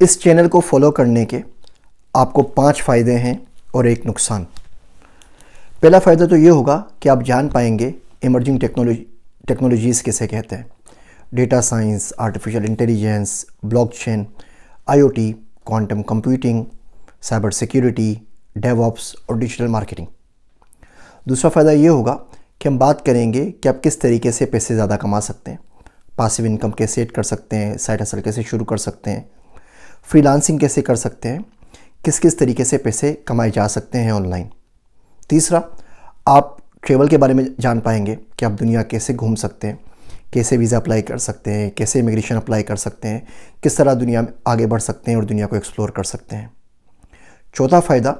इस चैनल को फॉलो करने के आपको पांच फ़ायदे हैं और एक नुकसान पहला फ़ायदा तो ये होगा कि आप जान पाएंगे इमर्जिंग टेक्नोलॉजी टेक्नोलॉजीज़ किसे कहते हैं data science artificial intelligence blockchain IoT, quantum computing cyber security DevOps और डिजिटल मार्केटिंग दूसरा फ़ायदा ये होगा कि हम बात करेंगे कि आप किस तरीके से पैसे ज़्यादा कमा सकते हैं पासिव इनकम कैसे एड कर सकते हैं साइड हसल कैसे शुरू कर सकते हैं फ्रीलांसिंग कैसे कर सकते हैं किस किस तरीके से पैसे कमाए जा सकते हैं ऑनलाइन तीसरा आप ट्रेवल के बारे में जान पाएंगे कि आप दुनिया कैसे घूम सकते हैं कैसे वीज़ा अप्लाई कर सकते हैं कैसे इमिग्रेशन अप्लाई कर सकते हैं किस तरह दुनिया में आगे बढ़ सकते हैं और दुनिया को एक्सप्लोर कर सकते हैं चौथा फ़ायदा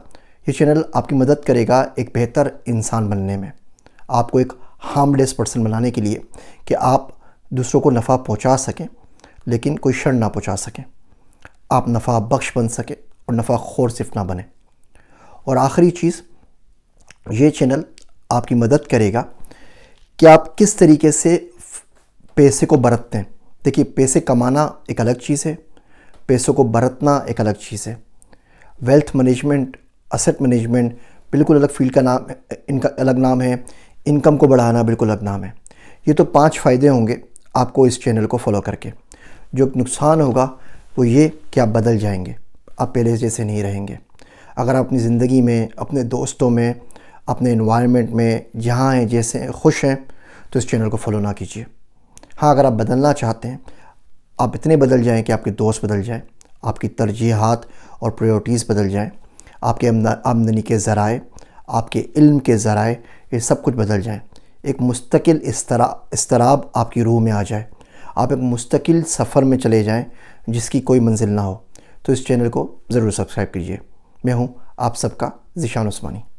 ये चैनल आपकी मदद करेगा एक बेहतर इंसान बनने में आपको एक हार्मलेस पर्सन बनाने के लिए कि आप दूसरों को नफ़ा पहुंचा सकें लेकिन कोई शर्ण ना पहुंचा सकें आप नफ़ा बख्श बन सके और नफ़ा खोर सिर्फ ना बने और आखिरी चीज़ ये चैनल आपकी मदद करेगा कि आप किस तरीके से पैसे को बरतते हैं देखिए पैसे कमाना एक अलग चीज़ है पैसों को बरतना एक अलग चीज़ है वेल्थ मैनेजमेंट असेट मैनेजमेंट बिल्कुल अलग फील्ड का नाम इनका अलग नाम है इनकम को बढ़ाना बिल्कुल अलग नाम है ये तो पांच फ़ायदे होंगे आपको इस चैनल को फॉलो करके जो नुकसान होगा वो तो ये कि आप बदल जाएंगे आप पहले जैसे नहीं रहेंगे अगर आप अपनी ज़िंदगी में अपने दोस्तों में अपने इन्वायरमेंट में जहाँ हैं जैसे खुश हैं तो इस चैनल को फॉलो ना कीजिए हाँ अगर आप बदलना चाहते हैं आप इतने बदल जाएं कि आपके दोस्त बदल जाएं आपकी तरजीहत और प्रायोरिटीज़ बदल जाएं आपके आमदनी के ज़राए आपके इल्म के ज़राए ये सब कुछ बदल जाएं एक मुस्तकिल इस इसतराब आपकी रूह में आ जाए आप एक मुस्तकिल सफ़र में चले जाएं जिसकी कोई मंजिल ना हो तो इस चैनल को ज़रूर सब्सक्राइब कीजिए मैं हूँ आप सबका ज़िशान उस्मानी